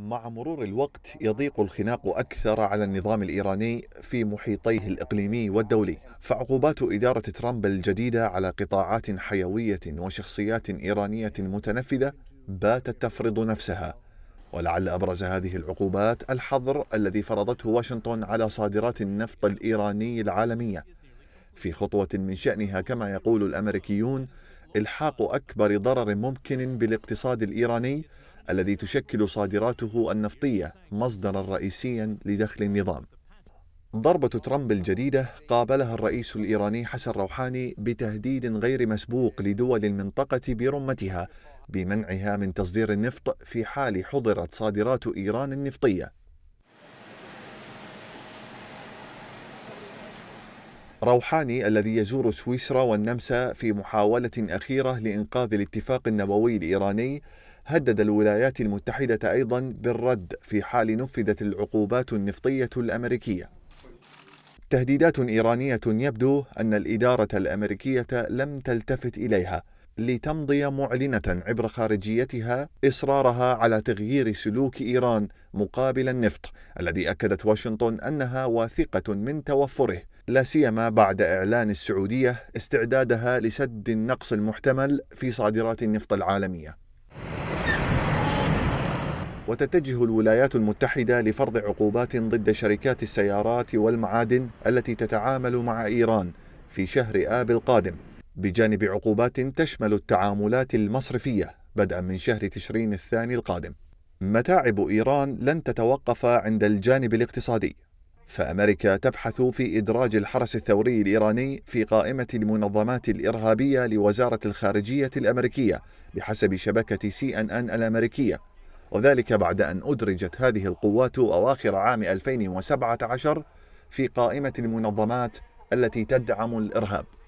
مع مرور الوقت يضيق الخناق أكثر على النظام الإيراني في محيطيه الإقليمي والدولي فعقوبات إدارة ترامب الجديدة على قطاعات حيوية وشخصيات إيرانية متنفذة باتت تفرض نفسها ولعل أبرز هذه العقوبات الحظر الذي فرضته واشنطن على صادرات النفط الإيراني العالمية في خطوة من شأنها كما يقول الأمريكيون إلحاق أكبر ضرر ممكن بالاقتصاد الإيراني الذي تشكل صادراته النفطية مصدرا رئيسيا لدخل النظام ضربة ترامب الجديدة قابلها الرئيس الإيراني حسن روحاني بتهديد غير مسبوق لدول المنطقة برمتها بمنعها من تصدير النفط في حال حضرت صادرات إيران النفطية روحاني الذي يزور سويسرا والنمسا في محاولة أخيرة لإنقاذ الاتفاق النووي الإيراني هدد الولايات المتحدة أيضا بالرد في حال نفذت العقوبات النفطية الأمريكية تهديدات إيرانية يبدو أن الإدارة الأمريكية لم تلتفت إليها لتمضي معلنة عبر خارجيتها إصرارها على تغيير سلوك إيران مقابل النفط الذي أكدت واشنطن أنها واثقة من توفره لا سيما بعد إعلان السعودية استعدادها لسد النقص المحتمل في صادرات النفط العالمية وتتجه الولايات المتحدة لفرض عقوبات ضد شركات السيارات والمعادن التي تتعامل مع إيران في شهر آب القادم بجانب عقوبات تشمل التعاملات المصرفية بدءا من شهر تشرين الثاني القادم متاعب إيران لن تتوقف عند الجانب الاقتصادي فأمريكا تبحث في إدراج الحرس الثوري الإيراني في قائمة المنظمات الإرهابية لوزارة الخارجية الأمريكية بحسب شبكة سي أن أن الأمريكية وذلك بعد أن أدرجت هذه القوات أواخر عام 2017 في قائمة المنظمات التي تدعم الإرهاب